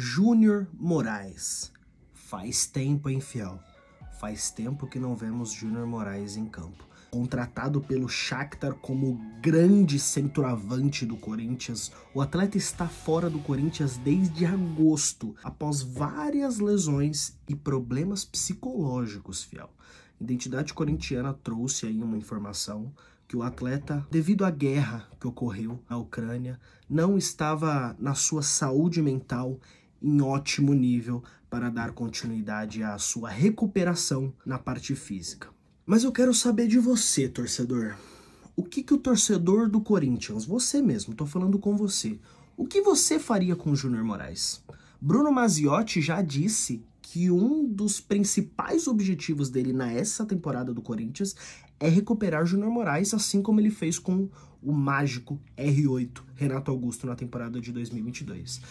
Júnior Moraes. Faz tempo, hein, fiel? Faz tempo que não vemos Júnior Moraes em campo. Contratado pelo Shakhtar como grande centroavante do Corinthians, o atleta está fora do Corinthians desde agosto, após várias lesões e problemas psicológicos, fiel. Identidade corintiana trouxe aí uma informação que o atleta, devido à guerra que ocorreu na Ucrânia, não estava na sua saúde mental em ótimo nível para dar continuidade à sua recuperação na parte física. Mas eu quero saber de você, torcedor. O que, que o torcedor do Corinthians, você mesmo, estou falando com você, o que você faria com o Júnior Moraes? Bruno Maziotti já disse que um dos principais objetivos dele nessa temporada do Corinthians é recuperar Júnior Moraes, assim como ele fez com o mágico R8 Renato Augusto na temporada de 2022.